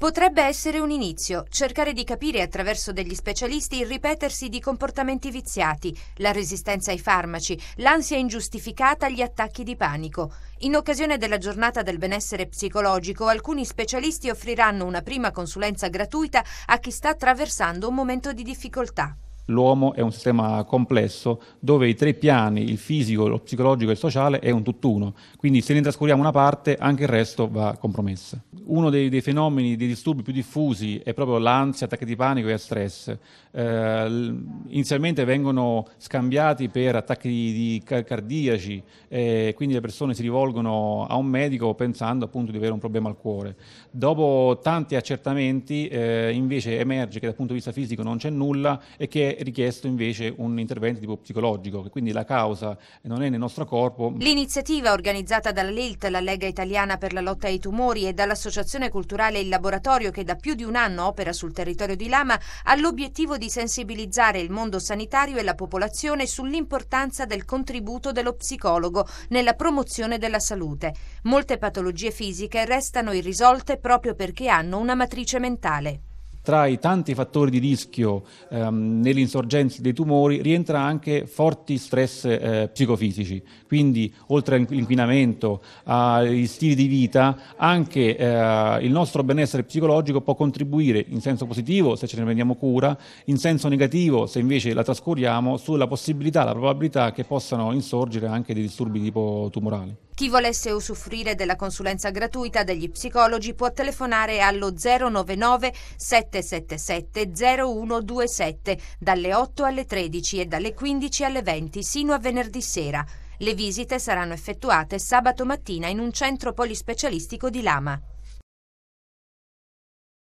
Potrebbe essere un inizio, cercare di capire attraverso degli specialisti il ripetersi di comportamenti viziati, la resistenza ai farmaci, l'ansia ingiustificata, gli attacchi di panico. In occasione della giornata del benessere psicologico, alcuni specialisti offriranno una prima consulenza gratuita a chi sta attraversando un momento di difficoltà l'uomo è un sistema complesso dove i tre piani, il fisico, lo psicologico e il sociale, è un tutt'uno. Quindi se ne trascuriamo una parte, anche il resto va compromesso. Uno dei, dei fenomeni, dei disturbi più diffusi è proprio l'ansia, attacchi di panico e stress. Eh, inizialmente vengono scambiati per attacchi di, di cardiaci, eh, quindi le persone si rivolgono a un medico pensando appunto di avere un problema al cuore. Dopo tanti accertamenti eh, invece emerge che dal punto di vista fisico non c'è nulla e che è richiesto invece un intervento di tipo psicologico, che quindi la causa non è nel nostro corpo. L'iniziativa organizzata dalla LILT, la Lega Italiana per la lotta ai tumori e dall'Associazione Culturale Il Laboratorio che da più di un anno opera sul territorio di Lama ha l'obiettivo di sensibilizzare il mondo sanitario e la popolazione sull'importanza del contributo dello psicologo nella promozione della salute. Molte patologie fisiche restano irrisolte proprio perché hanno una matrice mentale tra i tanti fattori di rischio ehm, nell'insorgenza dei tumori rientra anche forti stress eh, psicofisici, quindi oltre all'inquinamento, agli stili di vita, anche eh, il nostro benessere psicologico può contribuire in senso positivo se ce ne prendiamo cura, in senso negativo se invece la trascuriamo sulla possibilità, la probabilità che possano insorgere anche dei disturbi tipo tumorali. Chi volesse usufruire della consulenza gratuita degli psicologi può telefonare allo 099 777 0127 dalle 8 alle 13 e dalle 15 alle 20 sino a venerdì sera. Le visite saranno effettuate sabato mattina in un centro polispecialistico di Lama.